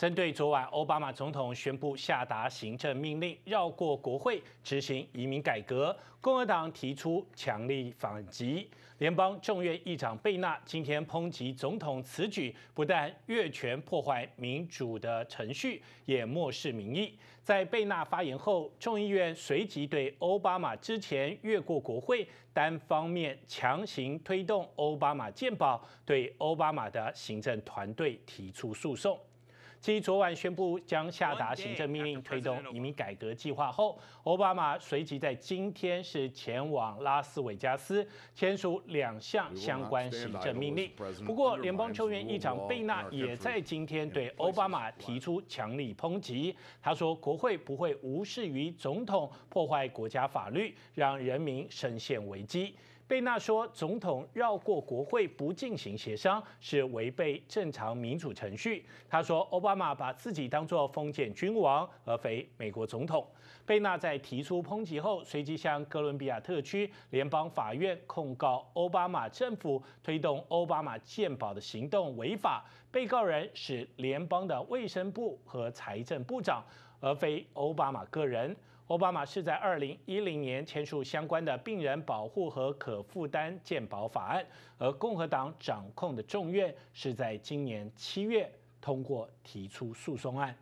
针对昨晚奥巴马总统宣布下达行政命令，绕过国会执行移民改革，共和党提出强力反击。联邦众院议长贝纳今天抨击总统此举不但越权破坏民主的程序，也漠视民意。在贝纳发言后，众议院随即对奥巴马之前越过国会单方面强行推动奥巴马建保，对奥巴马的行政团队提出诉讼。继昨晚宣布将下达行政命令推动移民改革计划后，奥巴马随即在今天是前往拉斯维加斯签署两项相关行政命令。不过，联邦球议院议长贝纳也在今天对奥巴马提出强力抨击。他说：“国会不会无视于总统破坏国家法律，让人民深陷危机。”贝纳说：“总统绕过国会不进行协商，是违背正常民主程序。”他说：“奥巴马把自己当作封建君王，而非美国总统。”贝纳在提出抨击后，随即向哥伦比亚特区联邦法院控告奥巴马政府推动奥巴马健保的行动违法。被告人是联邦的卫生部和财政部长。而非奥巴马个人。奥巴马是在二零一零年签署相关的病人保护和可负担健保法案，而共和党掌控的众院是在今年七月通过提出诉讼案。